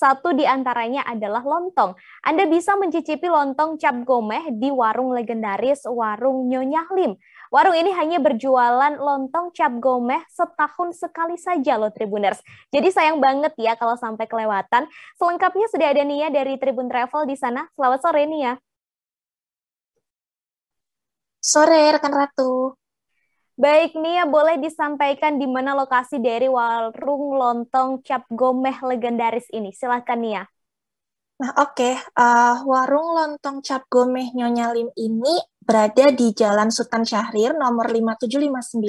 Satu di antaranya adalah lontong. Anda bisa mencicipi lontong cap gomeh di warung legendaris Warung Nyonya Lim. Warung ini hanya berjualan lontong cap gomeh setahun sekali saja loh Tribuners. Jadi sayang banget ya kalau sampai kelewatan. Selengkapnya sudah ada Nia dari Tribun Travel di sana. Selamat sore Nia. Sore rekan Ratu. Baik Nia, boleh disampaikan di mana lokasi dari warung lontong Cap Gomeh legendaris ini? Silahkan Nia. Nah oke, okay. uh, eh, warung lontong Cap Gomeh Nyonya Lim ini berada di Jalan Sultan Syahrir nomor 5759,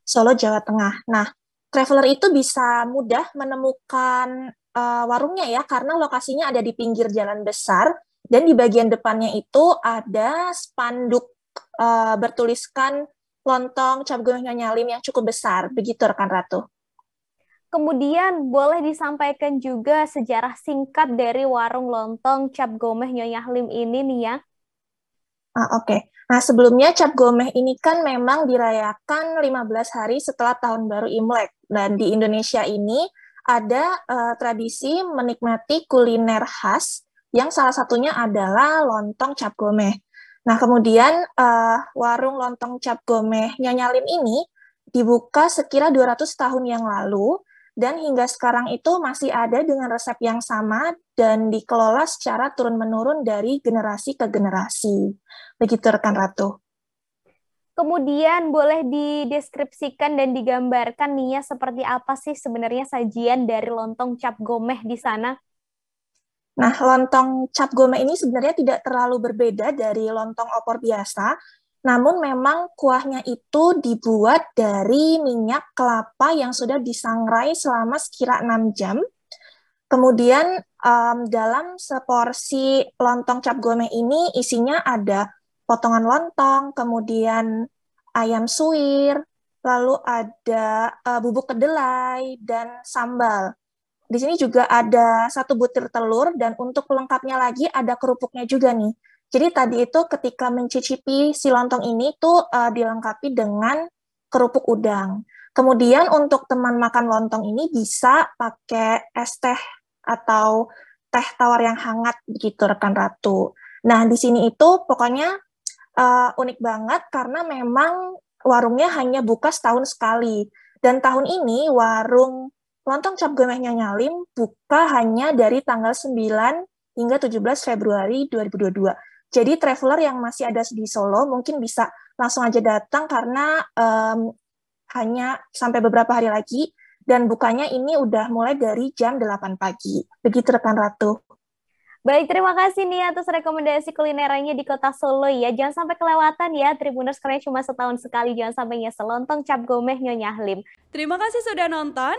Solo, Jawa Tengah. Nah, traveler itu bisa mudah menemukan uh, warungnya ya, karena lokasinya ada di pinggir jalan besar, dan di bagian depannya itu ada spanduk uh, bertuliskan lontong cap gomeh Nyonya Lim yang cukup besar. Begitu rekan Ratu. Kemudian boleh disampaikan juga sejarah singkat dari warung lontong cap gomeh Nyonya Lim ini nih ya. Ah, Oke. Okay. Nah, sebelumnya cap gomeh ini kan memang dirayakan 15 hari setelah tahun baru Imlek. Dan di Indonesia ini ada uh, tradisi menikmati kuliner khas yang salah satunya adalah lontong cap gomeh. Nah, kemudian uh, warung lontong cap gomeh Nyanyalim ini dibuka sekira 200 tahun yang lalu dan hingga sekarang itu masih ada dengan resep yang sama dan dikelola secara turun-menurun dari generasi ke generasi. Begitu rekan Ratu. Kemudian boleh dideskripsikan dan digambarkan nih ya seperti apa sih sebenarnya sajian dari lontong cap gomeh di sana? Nah, lontong cap gome ini sebenarnya tidak terlalu berbeda dari lontong opor biasa, namun memang kuahnya itu dibuat dari minyak kelapa yang sudah disangrai selama sekira 6 jam. Kemudian um, dalam seporsi lontong cap gome ini isinya ada potongan lontong, kemudian ayam suwir, lalu ada uh, bubuk kedelai dan sambal di sini juga ada satu butir telur dan untuk pelengkapnya lagi ada kerupuknya juga nih. Jadi tadi itu ketika mencicipi si lontong ini tuh uh, dilengkapi dengan kerupuk udang. Kemudian untuk teman makan lontong ini bisa pakai es teh atau teh tawar yang hangat gitu rekan ratu. Nah di sini itu pokoknya uh, unik banget karena memang warungnya hanya buka setahun sekali dan tahun ini warung Lontong cap gomehnya Nyalim buka hanya dari tanggal 9 hingga 17 Februari 2022. Jadi traveler yang masih ada di Solo mungkin bisa langsung aja datang karena um, hanya sampai beberapa hari lagi dan bukanya ini udah mulai dari jam 8 pagi. Begitu rekan Ratu. Baik, terima kasih nih atas rekomendasi kulinernya di kota Solo ya. Jangan sampai kelewatan ya, Tribuners karena cuma setahun sekali. Jangan sampai nyesel lontong cap gomeh nyonya halim. Terima kasih sudah nonton.